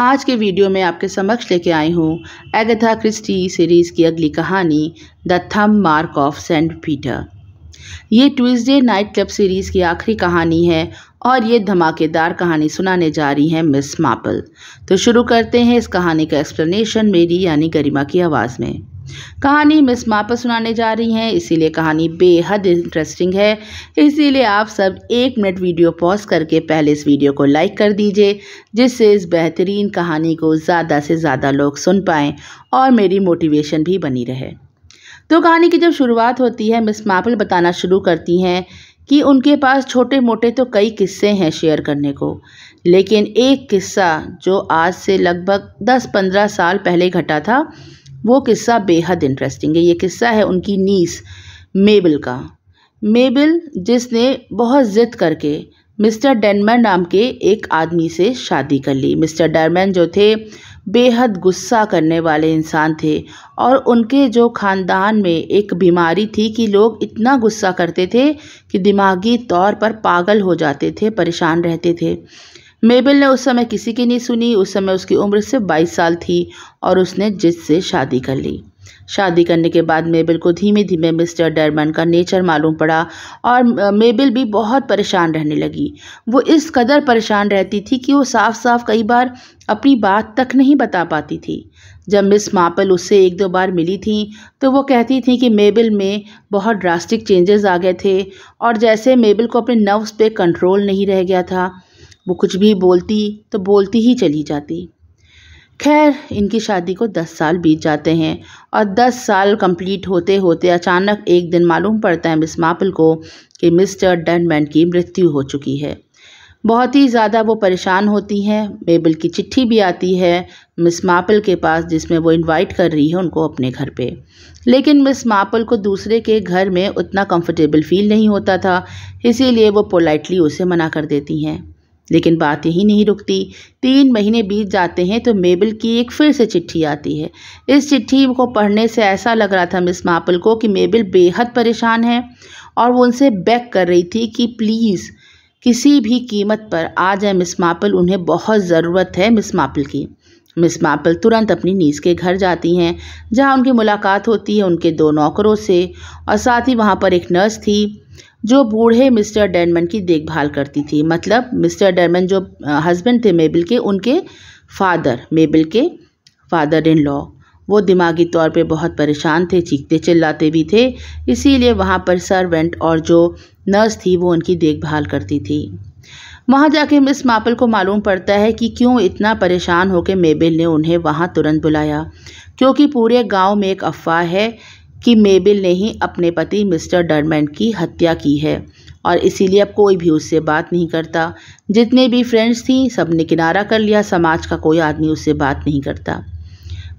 आज के वीडियो में आपके समक्ष लेके आई हूँ एगथा क्रिस्टी सीरीज़ की अगली कहानी the thumb mark of Saint Peter ये ट्यूजडे नाइट क्लब सीरीज़ की आखिरी कहानी है और ये धमाकेदार कहानी सुनाने जा रही है मिस मापल तो शुरू करते हैं इस कहानी का एक्सप्लेनेशन मेरी यानी गरिमा की आवाज़ में कहानी मिस मापस सुनाने जा रही हैं इसीलिए कहानी बेहद इंटरेस्टिंग है इसीलिए आप सब एक मिनट वीडियो पॉज करके पहले इस वीडियो को लाइक कर दीजिए जिससे इस बेहतरीन कहानी को ज़्यादा से ज़्यादा लोग सुन पाएँ और मेरी मोटिवेशन भी बनी रहे तो कहानी की जब शुरुआत होती है मिस मापल बताना शुरू करती हैं कि उनके पास छोटे मोटे तो कई किस्से हैं शेयर करने को लेकिन एक किस्सा जो आज से लगभग 10-15 साल पहले घटा था वो किस्सा बेहद इंटरेस्टिंग है ये किस्सा है उनकी नीस मेबल का मेबल जिसने बहुत ज़िद करके मिस्टर डेनमैन नाम के एक आदमी से शादी कर ली मिस्टर डेनमैन जो थे बेहद गुस्सा करने वाले इंसान थे और उनके जो ख़ानदान में एक बीमारी थी कि लोग इतना गुस्सा करते थे कि दिमागी तौर पर पागल हो जाते थे परेशान रहते थे मेबिल ने उस समय किसी की नहीं सुनी उस समय उसकी उम्र सिर्फ बाईस साल थी और उसने जिद से शादी कर ली शादी करने के बाद मेबेल को धीमे धीमे मिस्टर डरमन का नेचर मालूम पड़ा और मेबिल भी बहुत परेशान रहने लगी वो इस कदर परेशान रहती थी कि वो साफ साफ कई बार अपनी बात तक नहीं बता पाती थी जब मिस मापल उससे एक दो बार मिली थी तो वो कहती थी कि मेबल में बहुत ड्रास्टिक चेंजेस आ गए थे और जैसे मेबल को अपने नर्व्स पे कंट्रोल नहीं रह गया था वो कुछ भी बोलती तो बोलती ही चली जाती खैर इनकी शादी को दस साल बीत जाते हैं और दस साल कंप्लीट होते होते अचानक एक दिन मालूम पड़ता है मिस मापल को कि मिस्टर डनमैन की मृत्यु हो चुकी है बहुत ही ज़्यादा वो परेशान होती हैं बेबल की चिट्ठी भी आती है मिस मापल के पास जिसमें वो इनवाइट कर रही है उनको अपने घर पे लेकिन मिस मापल को दूसरे के घर में उतना कंफर्टेबल फील नहीं होता था इसीलिए वो पोलाइटली उसे मना कर देती हैं लेकिन बात यही नहीं रुकती तीन महीने बीत जाते हैं तो मेबल की एक फिर से चिट्ठी आती है इस चिट्ठी को पढ़ने से ऐसा लग रहा था मिस मापल को कि मेबल बेहद परेशान है और वो उनसे बैक कर रही थी कि प्लीज़ किसी भी कीमत पर आ जाए मिस मापल उन्हें बहुत ज़रूरत है मिस मापल की मिस मापल तुरंत अपनी नीस के घर जाती हैं जहाँ उनकी मुलाकात होती है उनके दो नौकरों से और साथ ही वहाँ पर एक नर्स थी जो बूढ़े मिस्टर डैनमन की देखभाल करती थी मतलब मिस्टर डैनमन जो हस्बैंड थे मेबिल के उनके फादर मेबिल के फादर इन लॉ वो दिमागी तौर पे बहुत परेशान थे चीखते चिल्लाते भी थे इसीलिए वहाँ पर सर्वेंट और जो नर्स थी वो उनकी देखभाल करती थी वहाँ जाके मिस मापल को मालूम पड़ता है कि क्यों इतना परेशान होकर मेबिल ने उन्हें वहाँ तुरंत बुलाया क्योंकि पूरे गांव में एक अफवाह है कि मेबिल ने ही अपने पति मिस्टर डरमैन की हत्या की है और इसीलिए अब कोई भी उससे बात नहीं करता जितने भी फ्रेंड्स थी सब ने किनारा कर लिया समाज का कोई आदमी उससे बात नहीं करता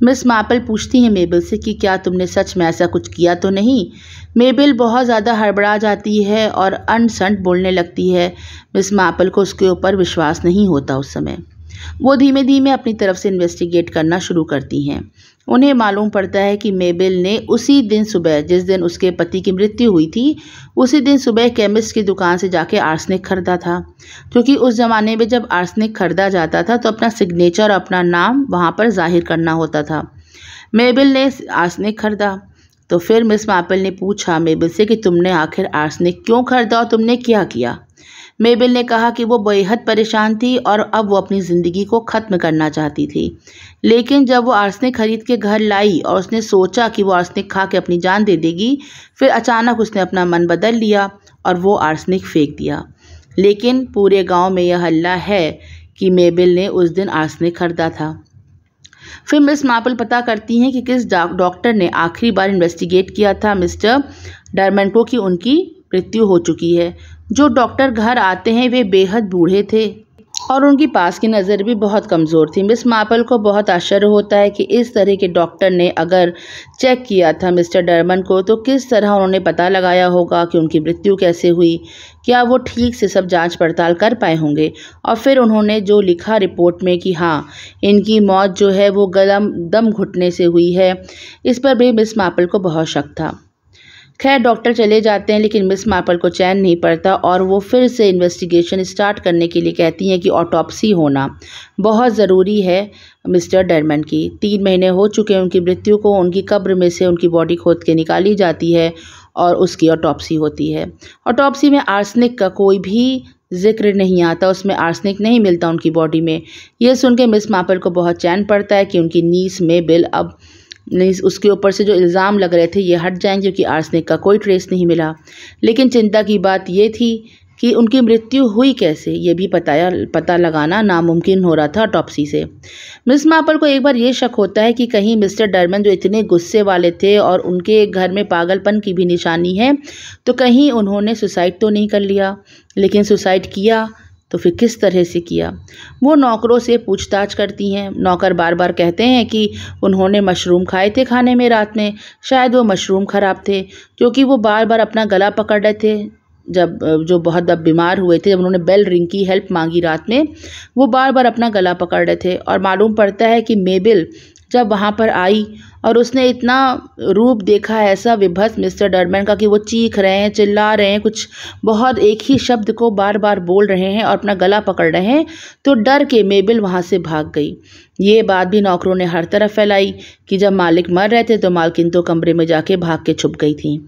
मिस मापल पूछती हैं मेबिल से कि क्या तुमने सच में ऐसा कुछ किया तो नहीं मेबिल बहुत ज़्यादा हड़बड़ा जाती है और अनसंट बोलने लगती है मिस मापल को उसके ऊपर विश्वास नहीं होता उस समय वो धीमे धीमे अपनी तरफ से इन्वेस्टिगेट करना शुरू करती हैं उन्हें मालूम पड़ता है कि मेबिल ने उसी दिन सुबह जिस दिन उसके पति की मृत्यु हुई थी उसी दिन सुबह केमिस्ट की दुकान से जाके आर्सनिक खरीदा था क्योंकि उस ज़माने में जब आर्सनिक खरीदा जाता था तो अपना सिग्नेचर और अपना नाम वहाँ पर जाहिर करना होता था मेबिल ने आर्सनिक खरीदा तो फिर मिस मापल ने पूछा मेबिल से कि तुमने आखिर आर्सनिक क्यों खरीदा और तुमने क्या किया मेबिल ने कहा कि वो बेहद परेशान थी और अब वो अपनी ज़िंदगी को ख़त्म करना चाहती थी लेकिन जब वो आर्सनिक खरीद के घर लाई और उसने सोचा कि वो आर्सनिक खा के अपनी जान दे देगी फिर अचानक उसने अपना मन बदल लिया और वो आर्सनिक फेंक दिया लेकिन पूरे गांव में यह हल्ला है कि मेबिल ने उस दिन आर्सनिक खरीदा था फिर मिस मापल पता करती हैं कि किस डॉक्टर ने आखिरी बार इन्वेस्टिगेट किया था मिस्टर डरमेंटो की उनकी मृत्यु हो चुकी है जो डॉक्टर घर आते हैं वे बेहद बूढ़े थे और उनकी पास की नज़र भी बहुत कमज़ोर थी मिस मापल को बहुत आश्चर्य होता है कि इस तरह के डॉक्टर ने अगर चेक किया था मिस्टर डरमन को तो किस तरह उन्होंने पता लगाया होगा कि उनकी मृत्यु कैसे हुई क्या वो ठीक से सब जांच पड़ताल कर पाए होंगे और फिर उन्होंने जो लिखा रिपोर्ट में कि हाँ इनकी मौत जो है वो गलम दम घुटने से हुई है इस पर भी मिस मापल को बहुत शक था खैर डॉक्टर चले जाते हैं लेकिन मिस मार्पल को चैन नहीं पड़ता और वो फिर से इन्वेस्टिगेशन स्टार्ट करने के लिए कहती हैं कि ऑटोपसी होना बहुत ज़रूरी है मिस्टर डरमन की तीन महीने हो चुके हैं उनकी मृत्यु को उनकी कब्र में से उनकी बॉडी खोद के निकाली जाती है और उसकी ऑटोपसी होती है ऑटोपसी में आर्सनिक का कोई भी जिक्र नहीं आता उसमें आर्सनिक नहीं मिलता उनकी बॉडी में यह सुन के मिस मार्पल को बहुत चैन पड़ता है कि उनकी नीस में बिल अब नहीं उसके ऊपर से जो इल्ज़ाम लग रहे थे ये हट जाएंगे क्योंकि आर्सनिक का कोई ट्रेस नहीं मिला लेकिन चिंता की बात ये थी कि उनकी मृत्यु हुई कैसे ये भी पताया पता लगाना नामुमकिन हो रहा था टॉपसी से मिस मापल को एक बार ये शक होता है कि कहीं मिस्टर डरमन जो इतने गुस्से वाले थे और उनके घर में पागलपन की भी निशानी है तो कहीं उन्होंने सुसाइड तो नहीं कर लिया लेकिन सुसाइड किया तो फिर किस तरह से किया वो नौकरों से पूछताछ करती हैं नौकर बार बार कहते हैं कि उन्होंने मशरूम खाए थे खाने में रात में शायद वो मशरूम ख़राब थे क्योंकि वो बार बार अपना गला पकड़ रहे थे जब जो बहुत अब बीमार हुए थे जब उन्होंने बेल रिंग की हेल्प मांगी रात में वो बार बार अपना गला पकड़ रहे थे और मालूम पड़ता है कि मेबिल जब वहाँ पर आई और उसने इतना रूप देखा है ऐसा विभस मिस्टर डरमैन का कि वो चीख रहे हैं चिल्ला रहे हैं कुछ बहुत एक ही शब्द को बार बार बोल रहे हैं और अपना गला पकड़ रहे हैं तो डर के मेबिल वहाँ से भाग गई ये बात भी नौकरों ने हर तरफ फैलाई कि जब मालिक मर रहे थे तो मालकिन तो कमरे में जाके भाग के छुप गई थी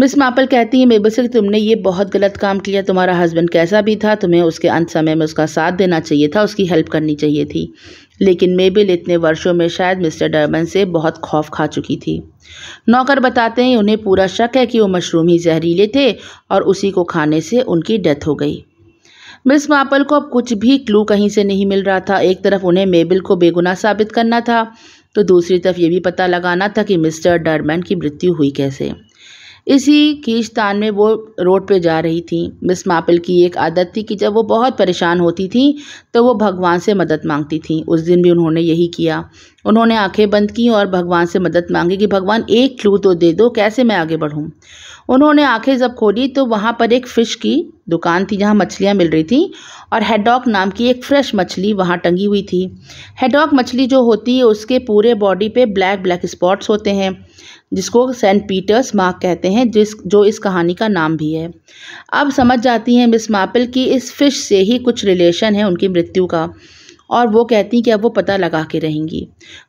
मिस मापल कहती हैं मेबल से तुमने ये बहुत गलत काम किया तुम्हारा हस्बैंड कैसा भी था तुम्हें उसके अंत समय में उसका साथ देना चाहिए था उसकी हेल्प करनी चाहिए थी लेकिन मेबिल इतने वर्षों में शायद मिस्टर डर्मन से बहुत खौफ खा चुकी थी नौकर बताते हैं उन्हें पूरा शक है कि वो मशरूम ही जहरीले थे और उसी को खाने से उनकी डेथ हो गई मिस मापल को अब कुछ भी क्लू कहीं से नहीं मिल रहा था एक तरफ उन्हें मेबिल को बेगुनाह साबित करना था तो दूसरी तरफ ये भी पता लगाना था कि मिस्टर डरमैन की मृत्यु हुई कैसे इसी खींचतान में वो रोड पे जा रही थी मिस मापिल की एक आदत थी कि जब वो बहुत परेशान होती थी तो वो भगवान से मदद मांगती थी उस दिन भी उन्होंने यही किया उन्होंने आंखें बंद की और भगवान से मदद मांगी कि भगवान एक क्लू तो दे दो कैसे मैं आगे बढ़ूँ उन्होंने आंखें जब खोली तो वहाँ पर एक फ़िश की दुकान थी जहाँ मछलियाँ मिल रही थी और हेडॉक नाम की एक फ्रेश मछली वहाँ टंगी हुई थी हेडॉक मछली जो होती है उसके पूरे बॉडी पे ब्लैक ब्लैक स्पॉट्स होते हैं जिसको सेंट पीटर्स मार्क कहते हैं जिस जो इस कहानी का नाम भी है अब समझ जाती हैं मिस मापिल की इस फिश से ही कुछ रिलेशन है उनकी मृत्यु का और वो कहती हैं कि अब वो पता लगा के रहेंगी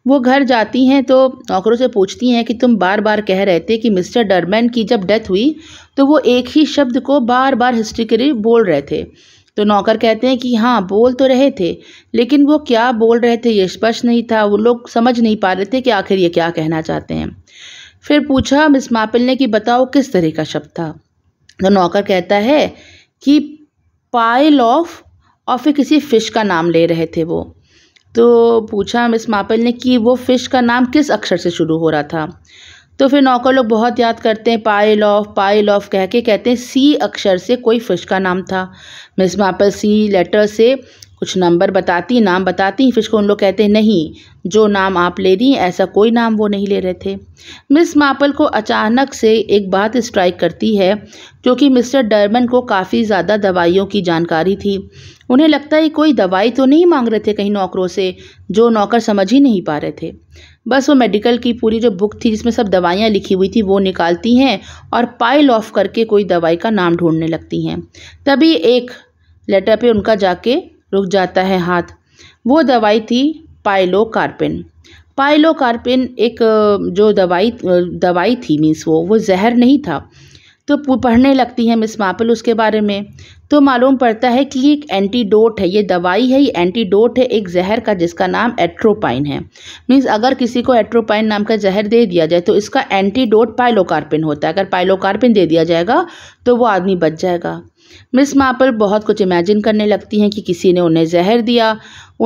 वो घर जाती हैं तो नौकरों से पूछती हैं कि तुम बार बार कह रहे थे कि मिस्टर डरमैन की जब डेथ हुई तो वो एक ही शब्द को बार बार हिस्ट्रिकली बोल रहे थे तो नौकर कहते हैं कि हाँ बोल तो रहे थे लेकिन वो क्या बोल रहे थे ये स्पष्ट नहीं था वो लोग समझ नहीं पा रहे थे कि आखिर ये क्या कहना चाहते हैं फिर पूछा मिस मापिल ने कि बताओ किस तरह का शब्द था तो नौकर कहता है कि पाइल ऑफ और फिर किसी फ़िश का नाम ले रहे थे वो तो पूछा मिस मापल ने कि वो फ़िश का नाम किस अक्षर से शुरू हो रहा था तो फिर नौकर लोग बहुत याद करते हैं पाए ऑफ पाए ऑफ कह के कहते हैं सी अक्षर से कोई फ़िश का नाम था मिस मापल सी लेटर से कुछ नंबर बताती नाम बताती फिर उसको उन लोग कहते नहीं जो नाम आप ले रही ऐसा कोई नाम वो नहीं ले रहे थे मिस मापल को अचानक से एक बात स्ट्राइक करती है क्योंकि मिस्टर डरमन को काफ़ी ज़्यादा दवाइयों की जानकारी थी उन्हें लगता है कोई दवाई तो नहीं मांग रहे थे कहीं नौकरों से जो नौकर समझ ही नहीं पा रहे थे बस वो मेडिकल की पूरी जो बुक थी जिसमें सब दवाइयाँ लिखी हुई थी वो निकालती हैं और पाइल ऑफ करके कोई दवाई का नाम ढूंढने लगती हैं तभी एक लेटर पे उनका जाके रुक जाता है हाथ वो दवाई थी पाइलोकार्पिन पाइलोकार्पिन एक जो दवाई दवाई थी मीन्स वो वो जहर नहीं था तो पढ़ने लगती हैं मिस मापल उसके बारे में तो मालूम पड़ता है कि ये एक एंटीडोट है ये दवाई है ये एंटीडोट है एक जहर का जिसका नाम एट्रोपाइन है मीन्स अगर किसी को एट्रोपाइन नाम का जहर दे दिया जाए तो इसका एंटीडोट पाइलोकार्पिन होता है अगर पाइलोकार्पिन दे दिया जाएगा तो वो आदमी बच जाएगा मिस मापल बहुत कुछ इमेजिन करने लगती हैं कि किसी ने उन्हें जहर दिया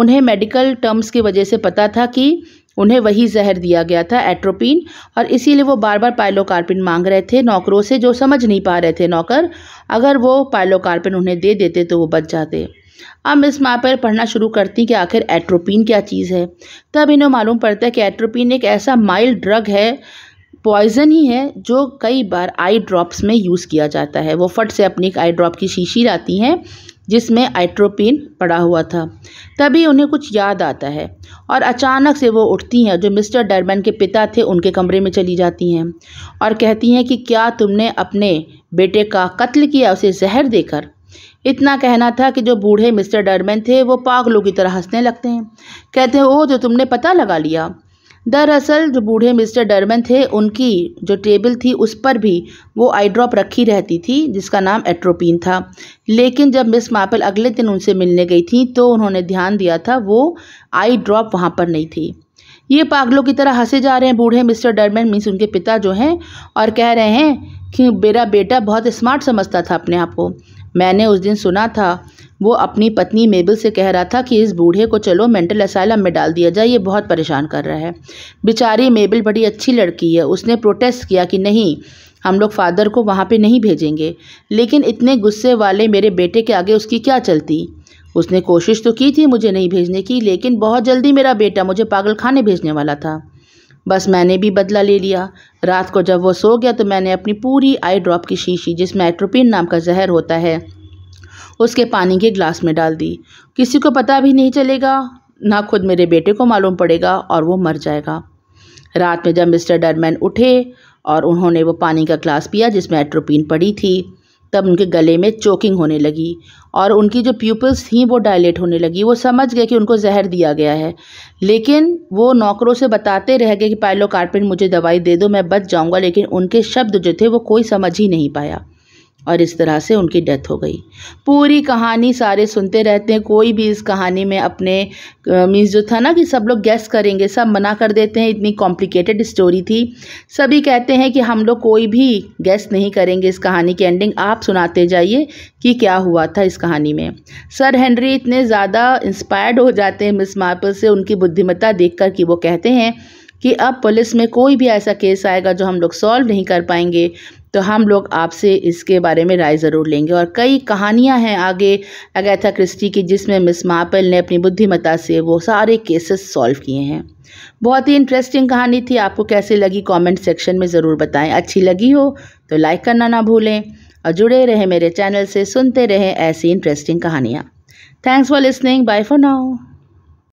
उन्हें मेडिकल टर्म्स की वजह से पता था कि उन्हें वही जहर दिया गया था एट्रोपिन और इसीलिए वो बार बार पाइलोकार्पिन मांग रहे थे नौकरों से जो समझ नहीं पा रहे थे नौकर अगर वो पाइलोकार्पिन उन्हें दे देते तो वो बच जाते अब मिस मापल पढ़ना शुरू करती कि आखिर एट्रोपिन क्या चीज़ है तब इन्हें मालूम पड़ता है कि एट्रोपिन एक ऐसा माइल्ड ड्रग है पॉइज़न ही है जो कई बार आई ड्रॉप्स में यूज़ किया जाता है वो फट से अपनी एक आई ड्रॉप की शीशी लाती हैं जिसमें आइट्रोपिन पड़ा हुआ था तभी उन्हें कुछ याद आता है और अचानक से वो उठती हैं जो मिस्टर डरबन के पिता थे उनके कमरे में चली जाती हैं और कहती हैं कि क्या तुमने अपने बेटे का कत्ल किया उसे जहर देकर इतना कहना था कि जो बूढ़े मिस्टर डरबन थे वो पागलों की तरह हंसने लगते हैं कहते हैं ओह जो तुमने पता लगा लिया दरअसल जो बूढ़े मिस्टर डरमन थे उनकी जो टेबल थी उस पर भी वो आई ड्रॉप रखी रहती थी जिसका नाम एट्रोपिन था लेकिन जब मिस मापल अगले दिन उनसे मिलने गई थी तो उन्होंने ध्यान दिया था वो आई ड्रॉप वहाँ पर नहीं थी ये पागलों की तरह हंसे जा रहे हैं बूढ़े मिस्टर डरमन मीन्स उनके पिता जो हैं और कह रहे हैं कि मेरा बेटा बहुत स्मार्ट समझता था अपने आप को मैंने उस दिन सुना था वो अपनी पत्नी मेबल से कह रहा था कि इस बूढ़े को चलो मेंटल असाइलम में डाल दिया जाए ये बहुत परेशान कर रहा है बेचारी मेबल बड़ी अच्छी लड़की है उसने प्रोटेस्ट किया कि नहीं हम लोग फादर को वहाँ पे नहीं भेजेंगे लेकिन इतने गुस्से वाले मेरे बेटे के आगे उसकी क्या चलती उसने कोशिश तो की थी मुझे नहीं भेजने की लेकिन बहुत जल्दी मेरा बेटा मुझे पागल खाने भेजने वाला था बस मैंने भी बदला ले लिया रात को जब वो सो गया तो मैंने अपनी पूरी आई ड्रॉप की शीशी जिसमें एट्रोपिन नाम का जहर होता है उसके पानी के ग्लास में डाल दी किसी को पता भी नहीं चलेगा ना खुद मेरे बेटे को मालूम पड़ेगा और वो मर जाएगा रात में जब मिस्टर डरमैन उठे और उन्होंने वो पानी का ग्लास पिया जिसमें एट्रोपिन पड़ी थी तब उनके गले में चोकिंग होने लगी और उनकी जो प्यूपल्स थी वो डायलेट होने लगी वो समझ गए कि उनको जहर दिया गया है लेकिन वो नौकरों से बताते रह गए कि पायलो कार्पेट मुझे दवाई दे दो मैं बच जाऊँगा लेकिन उनके शब्द जो थे वो कोई समझ ही नहीं पाया और इस तरह से उनकी डेथ हो गई पूरी कहानी सारे सुनते रहते हैं कोई भी इस कहानी में अपने मीन्स जो था ना कि सब लोग गैस करेंगे सब मना कर देते हैं इतनी कॉम्प्लिकेटेड स्टोरी थी सभी कहते हैं कि हम लोग कोई भी गैस नहीं करेंगे इस कहानी की एंडिंग आप सुनाते जाइए कि क्या हुआ था इस कहानी में सर हेनरी इतने ज़्यादा इंस्पायर्ड हो जाते हैं मिस मार्पल से उनकी बुद्धिमत्ता देख कि वो कहते हैं कि अब पुलिस में कोई भी ऐसा केस आएगा जो हम लोग सॉल्व नहीं कर पाएंगे तो हम लोग आपसे इसके बारे में राय ज़रूर लेंगे और कई कहानियां हैं आगे अगैथा क्रिस्टी की जिसमें मिस मापल ने अपनी बुद्धिमत्ता से वो सारे केसेस सॉल्व किए हैं बहुत ही इंटरेस्टिंग कहानी थी आपको कैसे लगी कमेंट सेक्शन में ज़रूर बताएं अच्छी लगी हो तो लाइक करना ना भूलें और जुड़े रहें मेरे चैनल से सुनते रहें ऐसी इंटरेस्टिंग कहानियाँ thanks for listening bye for now